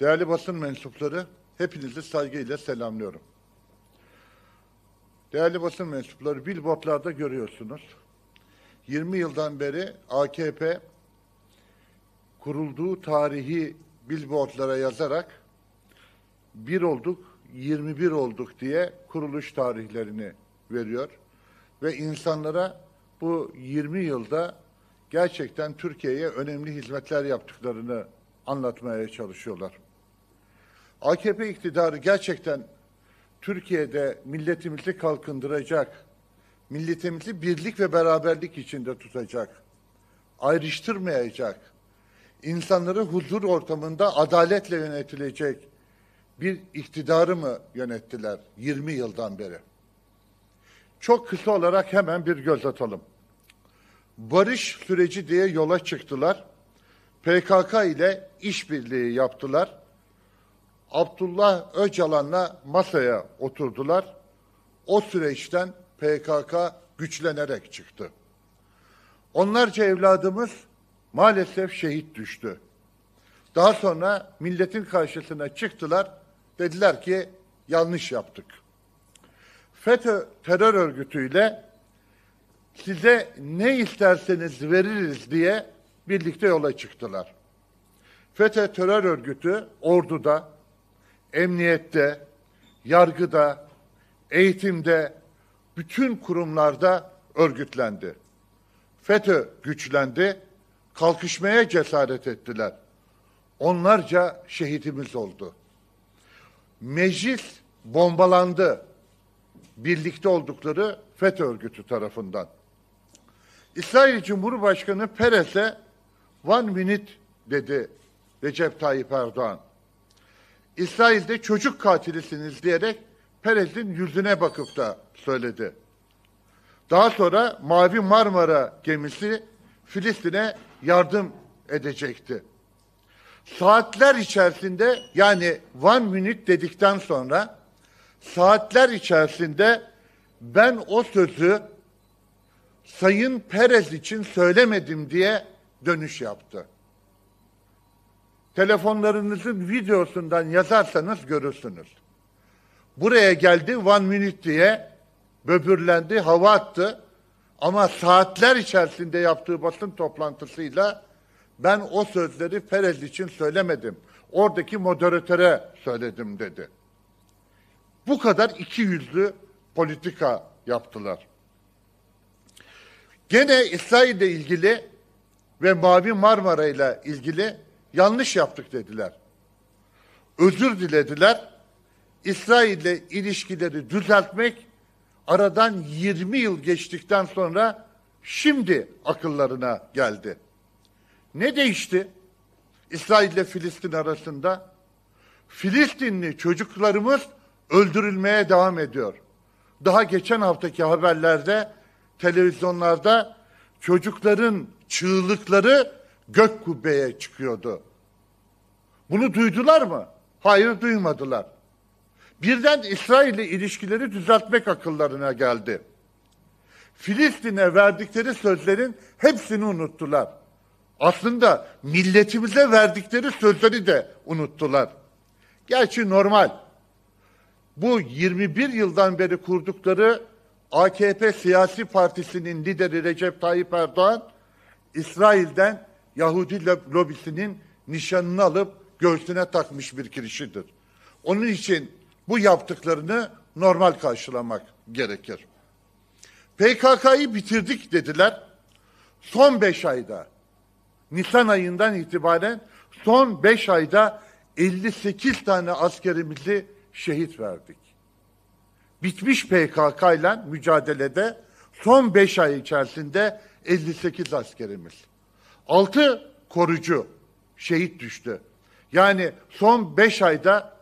Değerli basın mensupları, hepinizi saygıyla selamlıyorum. Değerli basın mensupları, billboardlarda görüyorsunuz. 20 yıldan beri AKP kurulduğu tarihi billboardlara yazarak bir olduk, 21 olduk diye kuruluş tarihlerini veriyor. Ve insanlara bu 20 yılda gerçekten Türkiye'ye önemli hizmetler yaptıklarını anlatmaya çalışıyorlar. AKP iktidarı gerçekten Türkiye'de milletimizi kalkındıracak, milletimizi birlik ve beraberlik içinde tutacak, ayrıştırmayacak, insanları huzur ortamında adaletle yönetilecek bir iktidarı mı yönettiler 20 yıldan beri? Çok kısa olarak hemen bir göz atalım. Barış süreci diye yola çıktılar. PKK ile işbirliği yaptılar Abdullah Öcalan'la masaya oturdular. O süreçten PKK güçlenerek çıktı. Onlarca evladımız maalesef şehit düştü. Daha sonra milletin karşısına çıktılar. Dediler ki yanlış yaptık. FETÖ terör örgütüyle size ne isterseniz veririz diye birlikte yola çıktılar. FETÖ terör örgütü orduda, emniyette, yargıda, eğitimde, bütün kurumlarda örgütlendi. FETÖ güçlendi, kalkışmaya cesaret ettiler. Onlarca şehitimiz oldu. Meclis bombalandı. Birlikte oldukları FETÖ örgütü tarafından. İsrail Cumhurbaşkanı Peres'e one minute dedi Recep Tayyip Erdoğan. İsrail'de çocuk katilisiniz diyerek Perez'in yüzüne bakıp da söyledi. Daha sonra Mavi Marmara gemisi Filistin'e yardım edecekti. Saatler içerisinde yani one minute dedikten sonra saatler içerisinde ben o sözü Sayın Perez için söylemedim diye dönüş yaptı telefonlarınızın videosundan yazarsanız görürsünüz. Buraya geldi one minute diye böbürlendi, hava attı. Ama saatler içerisinde yaptığı basın toplantısıyla ben o sözleri Perez için söylemedim. Oradaki moderatöre söyledim dedi. Bu kadar iki yüzlü politika yaptılar. Gene İsrail ile ilgili ve Mavi Marmara ile ilgili Yanlış yaptık dediler. Özür dilediler. İsrail ile ilişkileri düzeltmek aradan 20 yıl geçtikten sonra şimdi akıllarına geldi. Ne değişti? İsrail ile Filistin arasında Filistinli çocuklarımız öldürülmeye devam ediyor. Daha geçen haftaki haberlerde televizyonlarda çocukların çığlıkları gök kubbeye çıkıyordu. Bunu duydular mı? Hayır duymadılar. Birden İsrail ile ilişkileri düzeltmek akıllarına geldi. Filistin'e verdikleri sözlerin hepsini unuttular. Aslında milletimize verdikleri sözleri de unuttular. Gerçi normal. Bu 21 yıldan beri kurdukları AKP siyasi partisinin lideri Recep Tayyip Erdoğan İsrail'den Yahudi lobisinin nişanını alıp göğsüne takmış bir kirişidir. Onun için bu yaptıklarını normal karşılamak gerekir. PKK'yı bitirdik dediler. Son beş ayda, Nisan ayından itibaren son beş ayda 58 tane askerimizi şehit verdik. Bitmiş PKK ile mücadelede son beş ay içerisinde 58 askerimiz. 6 korucu şehit düştü. Yani son 5 ayda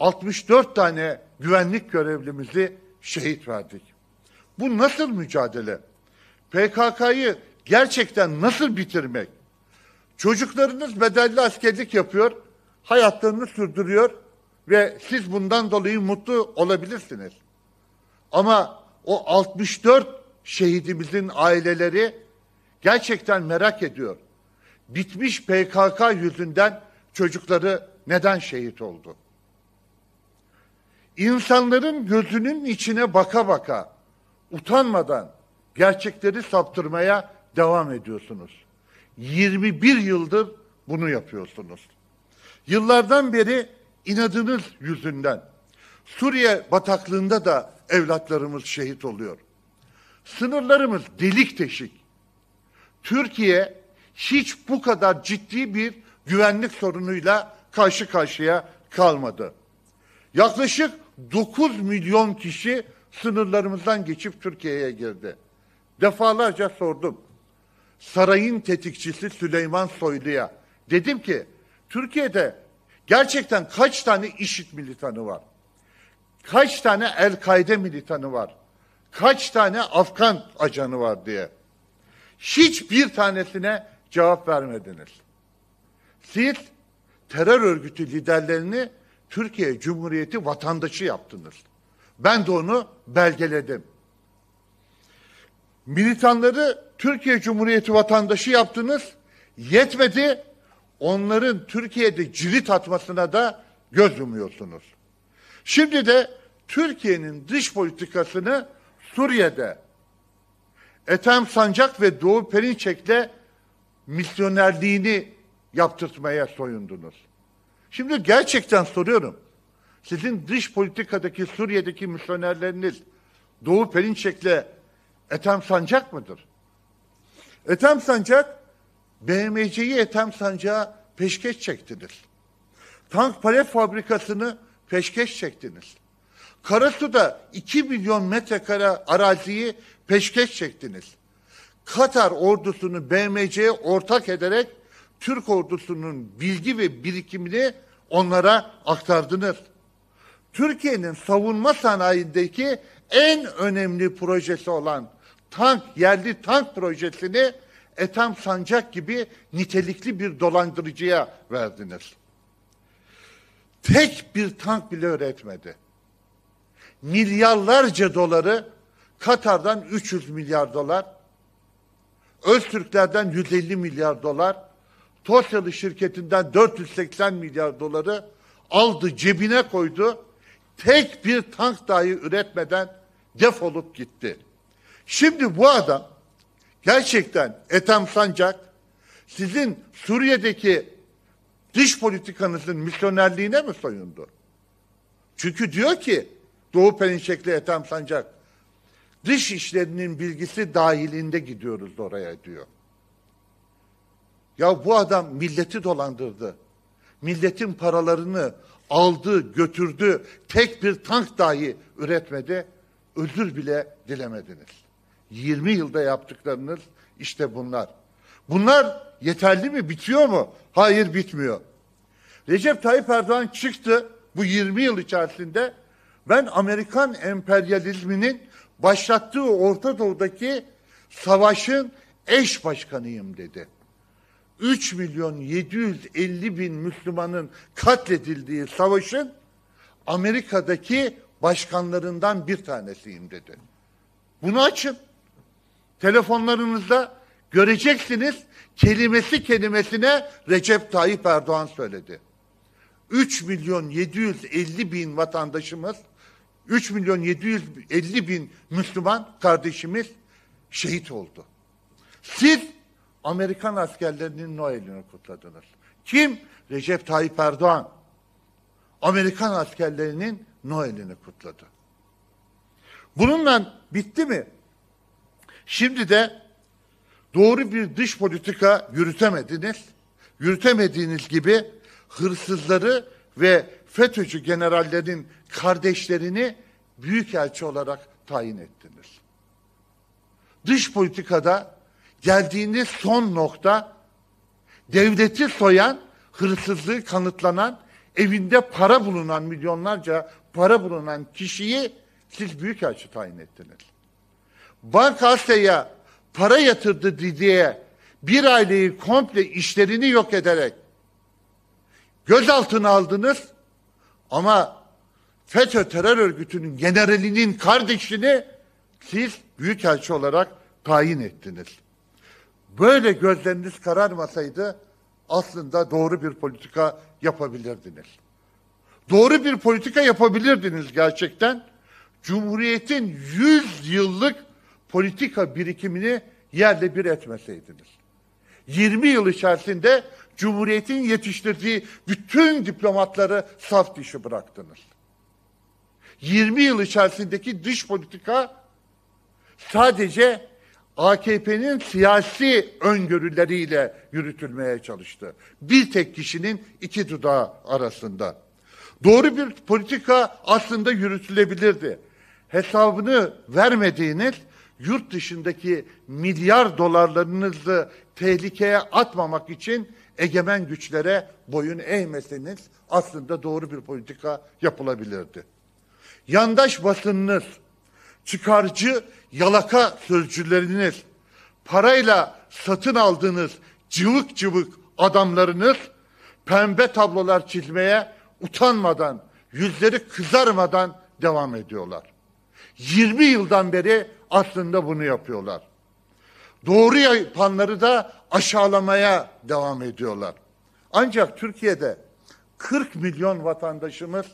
64 tane güvenlik görevlimizi şehit verdik. Bu nasıl mücadele? PKK'yı gerçekten nasıl bitirmek? Çocuklarınız bedelli askerlik yapıyor, hayatlarını sürdürüyor ve siz bundan dolayı mutlu olabilirsiniz. Ama o 64 şehidimizin aileleri Gerçekten merak ediyor. Bitmiş PKK yüzünden çocukları neden şehit oldu? İnsanların gözünün içine baka baka utanmadan gerçekleri saptırmaya devam ediyorsunuz. 21 yıldır bunu yapıyorsunuz. Yıllardan beri inadınız yüzünden Suriye bataklığında da evlatlarımız şehit oluyor. Sınırlarımız delik deşik. Türkiye hiç bu kadar ciddi bir güvenlik sorunuyla karşı karşıya kalmadı. Yaklaşık 9 milyon kişi sınırlarımızdan geçip Türkiye'ye girdi. Defalarca sordum. Sarayın tetikçisi Süleyman Soylu'ya dedim ki Türkiye'de gerçekten kaç tane IŞİD militanı var? Kaç tane El-Kaide militanı var? Kaç tane Afgan ajanı var diye. Hiçbir tanesine cevap vermediniz. Siz terör örgütü liderlerini Türkiye Cumhuriyeti vatandaşı yaptınız. Ben de onu belgeledim. Militanları Türkiye Cumhuriyeti vatandaşı yaptınız. Yetmedi. Onların Türkiye'de cirit atmasına da göz yumuyorsunuz. Şimdi de Türkiye'nin dış politikasını Suriye'de, Ethem Sancak ve Doğu Perinçek'le misyonerliğini yaptırtmaya soyundunuz. Şimdi gerçekten soruyorum. Sizin dış politikadaki Suriye'deki misyonerleriniz Doğu Perinçek'le Ethem Sancak mıdır? Ethem Sancak, BMC'yi Ethem Sancak'a peşkeş çektiniz. Tank palet fabrikasını peşkeş çektiniz. Karasu'da 2 milyon metrekare araziyi peşkeş çektiniz. Katar ordusunu BMC'ye ortak ederek Türk ordusunun bilgi ve birikimini onlara aktardınız. Türkiye'nin savunma sanayindeki en önemli projesi olan tank, yerli tank projesini Etam Sancak gibi nitelikli bir dolandırıcıya verdiniz. Tek bir tank bile üretmedi milyarlarca doları Katar'dan 300 milyar dolar, Öztürklerden 150 milyar dolar, Tosyalı şirketinden 480 milyar doları aldı cebine koydu. Tek bir tank dahi üretmeden defolup gitti. Şimdi bu adam gerçekten Ethem Sancak sizin Suriye'deki dış politikanızın misyonerliğine mi soyundu? Çünkü diyor ki Doğu Perinçekli Ethem Sancak. Dış işlerinin bilgisi dahilinde gidiyoruz oraya diyor. Ya bu adam milleti dolandırdı. Milletin paralarını aldı, götürdü. Tek bir tank dahi üretmedi. Özür bile dilemediniz. 20 yılda yaptıklarınız işte bunlar. Bunlar yeterli mi? Bitiyor mu? Hayır bitmiyor. Recep Tayyip Erdoğan çıktı bu 20 yıl içerisinde ben Amerikan emperyalizminin başlattığı Orta Doğu'daki savaşın eş başkanıyım dedi. 3 milyon 750 bin Müslümanın katledildiği savaşın Amerika'daki başkanlarından bir tanesiyim dedi. Bunu açın. Telefonlarınızda göreceksiniz kelimesi kelimesine Recep Tayyip Erdoğan söyledi. 3 milyon 750 bin vatandaşımız 3 milyon 750 bin Müslüman kardeşimiz şehit oldu. Siz Amerikan askerlerinin Noel'ini kutladınız. Kim? Recep Tayyip Erdoğan. Amerikan askerlerinin Noel'ini kutladı. Bununla bitti mi? Şimdi de doğru bir dış politika yürütemediniz. Yürütemediğiniz gibi hırsızları ve FETÖ'cü generallerin kardeşlerini büyükelçi olarak tayin ettiniz. Dış politikada geldiğiniz son nokta devleti soyan, hırsızlığı kanıtlanan, evinde para bulunan milyonlarca para bulunan kişiyi siz büyükelçi tayin ettiniz. Bank Asya'ya para yatırdı diye bir aileyi komple işlerini yok ederek gözaltına aldınız ama FETÖ terör örgütünün generalinin kardeşini siz büyükelçi olarak tayin ettiniz. Böyle gözleriniz kararmasaydı aslında doğru bir politika yapabilirdiniz. Doğru bir politika yapabilirdiniz gerçekten. Cumhuriyetin yüz yıllık politika birikimini yerle bir etmeseydiniz. 20 yıl içerisinde Cumhuriyet'in yetiştirdiği bütün diplomatları saf dışı bıraktınız. 20 yıl içerisindeki dış politika sadece AKP'nin siyasi öngörüleriyle yürütülmeye çalıştı. Bir tek kişinin iki dudağı arasında. Doğru bir politika aslında yürütülebilirdi. Hesabını vermediğiniz yurt dışındaki milyar dolarlarınızı tehlikeye atmamak için egemen güçlere boyun eğmeseniz aslında doğru bir politika yapılabilirdi. Yandaş basınınız, çıkarcı yalaka sözcüleriniz, parayla satın aldığınız cıvık cıvık adamlarınız pembe tablolar çizmeye utanmadan, yüzleri kızarmadan devam ediyorlar. 20 yıldan beri aslında bunu yapıyorlar. Doğru yapanları da aşağılamaya devam ediyorlar. Ancak Türkiye'de 40 milyon vatandaşımız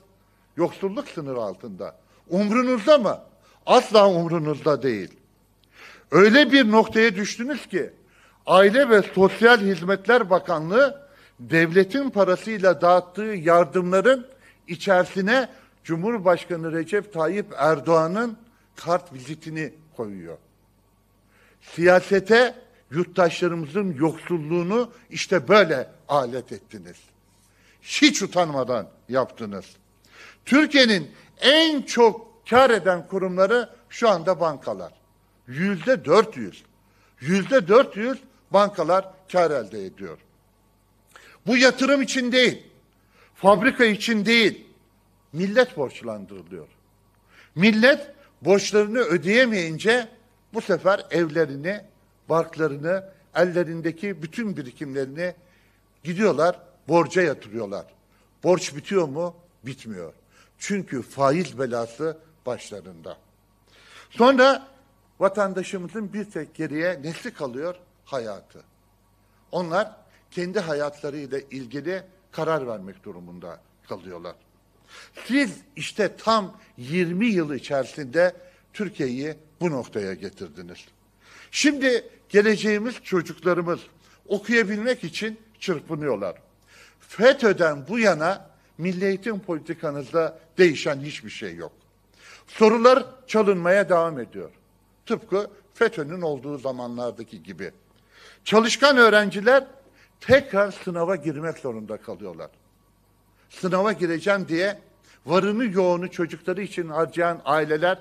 yoksulluk sınırı altında. Umrunuzda mı? Asla umrunuzda değil. Öyle bir noktaya düştünüz ki Aile ve Sosyal Hizmetler Bakanlığı devletin parasıyla dağıttığı yardımların içerisine Cumhurbaşkanı Recep Tayyip Erdoğan'ın kart vizitini koyuyor. Siyasete yurttaşlarımızın yoksulluğunu işte böyle alet ettiniz. Hiç utanmadan yaptınız. Türkiye'nin en çok kar eden kurumları şu anda bankalar. Yüzde dört yüz, Yüzde dört yüz bankalar kar elde ediyor. Bu yatırım için değil, fabrika için değil, millet borçlandırılıyor. Millet borçlarını ödeyemeyince bu sefer evlerini barklarını, ellerindeki bütün birikimlerini gidiyorlar, borca yatırıyorlar. Borç bitiyor mu? Bitmiyor. Çünkü faiz belası başlarında. Sonra vatandaşımızın bir tek geriye nesi kalıyor? Hayatı. Onlar kendi hayatlarıyla ilgili karar vermek durumunda kalıyorlar. Siz işte tam 20 yıl içerisinde Türkiye'yi bu noktaya getirdiniz. Şimdi geleceğimiz çocuklarımız okuyabilmek için çırpınıyorlar. FETÖ'den bu yana milli eğitim politikanızda değişen hiçbir şey yok. Sorular çalınmaya devam ediyor. Tıpkı FETÖ'nün olduğu zamanlardaki gibi. Çalışkan öğrenciler tekrar sınava girmek zorunda kalıyorlar. Sınava gireceğim diye varını yoğunu çocukları için harcayan aileler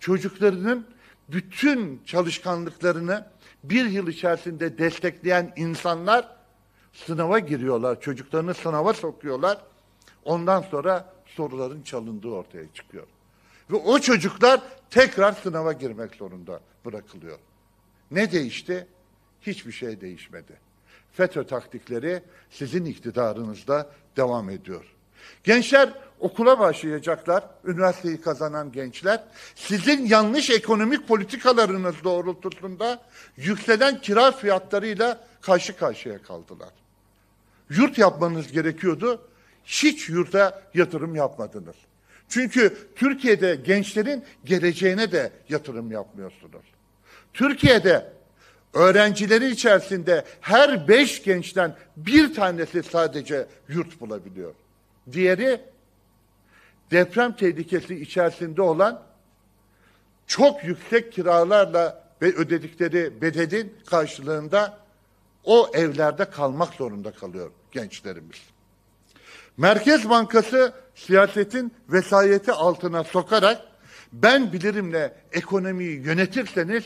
çocuklarının bütün çalışkanlıklarını bir yıl içerisinde destekleyen insanlar sınava giriyorlar. Çocuklarını sınava sokuyorlar. Ondan sonra soruların çalındığı ortaya çıkıyor. Ve o çocuklar tekrar sınava girmek zorunda bırakılıyor. Ne değişti? Hiçbir şey değişmedi. FETÖ taktikleri sizin iktidarınızda devam ediyor. Gençler okula başlayacaklar, üniversiteyi kazanan gençler. Sizin yanlış ekonomik politikalarınız doğrultusunda yükselen kira fiyatlarıyla karşı karşıya kaldılar. Yurt yapmanız gerekiyordu. Hiç yurda yatırım yapmadınız. Çünkü Türkiye'de gençlerin geleceğine de yatırım yapmıyorsunuz. Türkiye'de öğrencileri içerisinde her beş gençten bir tanesi sadece yurt bulabiliyor. Diğeri deprem tehlikesi içerisinde olan çok yüksek kiralarla ödedikleri bedelin karşılığında o evlerde kalmak zorunda kalıyor gençlerimiz. Merkez Bankası siyasetin vesayeti altına sokarak ben bilirimle ekonomiyi yönetirseniz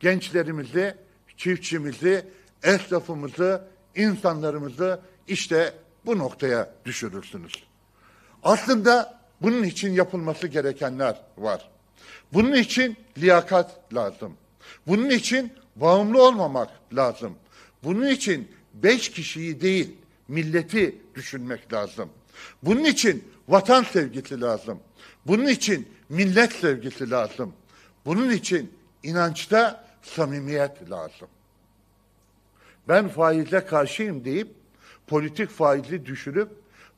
gençlerimizi, çiftçimizi, esnafımızı, insanlarımızı işte bu noktaya düşürürsünüz. Aslında bunun için yapılması gerekenler var. Bunun için liyakat lazım. Bunun için bağımlı olmamak lazım. Bunun için beş kişiyi değil milleti düşünmek lazım. Bunun için vatan sevgisi lazım. Bunun için millet sevgisi lazım. Bunun için inançta samimiyet lazım. Ben faize karşıyım deyip politik faizi düşürüp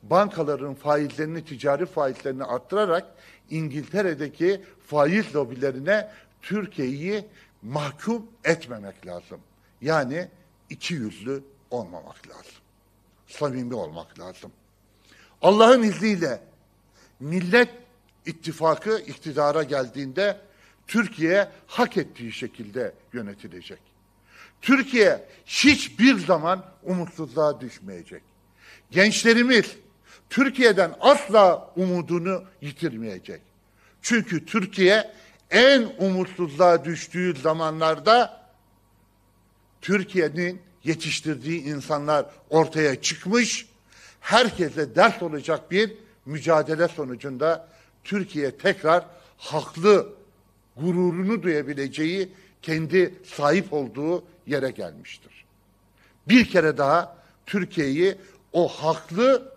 bankaların faizlerini, ticari faizlerini arttırarak İngiltere'deki faiz lobilerine Türkiye'yi mahkum etmemek lazım. Yani iki yüzlü olmamak lazım. Samimi olmak lazım. Allah'ın izniyle millet ittifakı iktidara geldiğinde Türkiye hak ettiği şekilde yönetilecek. Türkiye hiçbir zaman umutsuzluğa düşmeyecek. Gençlerimiz Türkiye'den asla umudunu yitirmeyecek. Çünkü Türkiye en umutsuzluğa düştüğü zamanlarda Türkiye'nin yetiştirdiği insanlar ortaya çıkmış, herkese ders olacak bir mücadele sonucunda Türkiye tekrar haklı gururunu duyabileceği, kendi sahip olduğu yere gelmiştir. Bir kere daha Türkiye'yi o haklı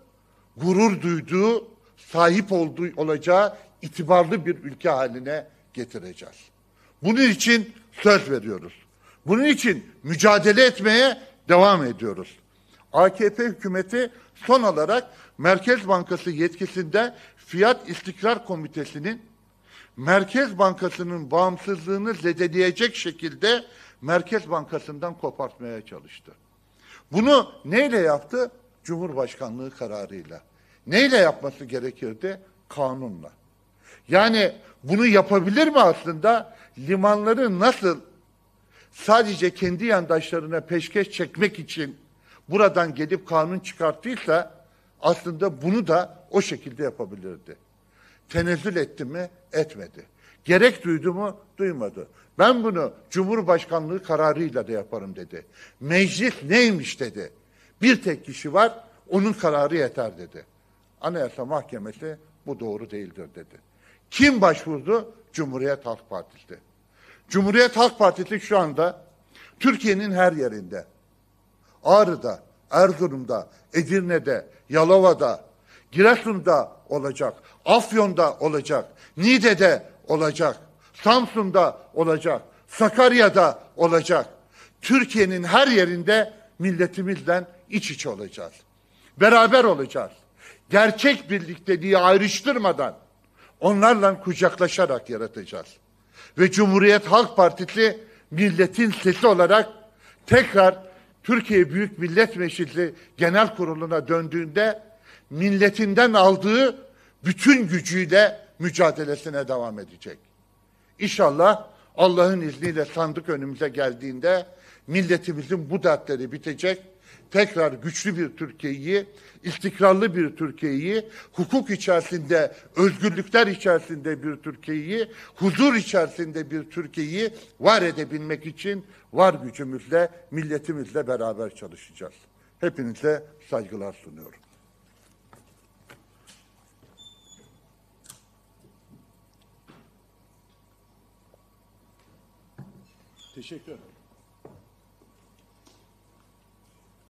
gurur duyduğu, sahip olduğu olacağı itibarlı bir ülke haline getireceğiz. Bunun için söz veriyoruz. Bunun için mücadele etmeye devam ediyoruz. AKP hükümeti son olarak Merkez Bankası yetkisinde Fiyat İstikrar Komitesi'nin Merkez Bankası'nın bağımsızlığını zedeleyecek şekilde Merkez Bankası'ndan kopartmaya çalıştı. Bunu neyle yaptı? Cumhurbaşkanlığı kararıyla. Neyle yapması gerekirdi? Kanunla. Yani bunu yapabilir mi aslında? Limanları nasıl sadece kendi yandaşlarına peşkeş çekmek için buradan gelip kanun çıkarttıysa aslında bunu da o şekilde yapabilirdi. Tenezzül etti mi? Etmedi. Gerek duydu mu? Duymadı. Ben bunu Cumhurbaşkanlığı kararıyla da yaparım dedi. Meclis neymiş dedi bir tek kişi var, onun kararı yeter dedi. Anayasa Mahkemesi bu doğru değildir dedi. Kim başvurdu? Cumhuriyet Halk Partisi. Cumhuriyet Halk Partisi şu anda Türkiye'nin her yerinde. Ağrı'da, Erzurum'da, Edirne'de, Yalova'da, Giresun'da olacak, Afyon'da olacak, Niğde'de olacak, Samsun'da olacak, Sakarya'da olacak. Türkiye'nin her yerinde milletimizden iç içe olacağız. Beraber olacağız. Gerçek birlikteliği ayrıştırmadan onlarla kucaklaşarak yaratacağız. Ve Cumhuriyet Halk Partisi milletin sesi olarak tekrar Türkiye Büyük Millet Meclisi Genel Kurulu'na döndüğünde milletinden aldığı bütün gücüyle mücadelesine devam edecek. İnşallah Allah'ın izniyle sandık önümüze geldiğinde milletimizin bu dertleri bitecek tekrar güçlü bir Türkiye'yi, istikrarlı bir Türkiye'yi, hukuk içerisinde, özgürlükler içerisinde bir Türkiye'yi, huzur içerisinde bir Türkiye'yi var edebilmek için var gücümüzle, milletimizle beraber çalışacağız. Hepinize saygılar sunuyorum. Teşekkür ederim.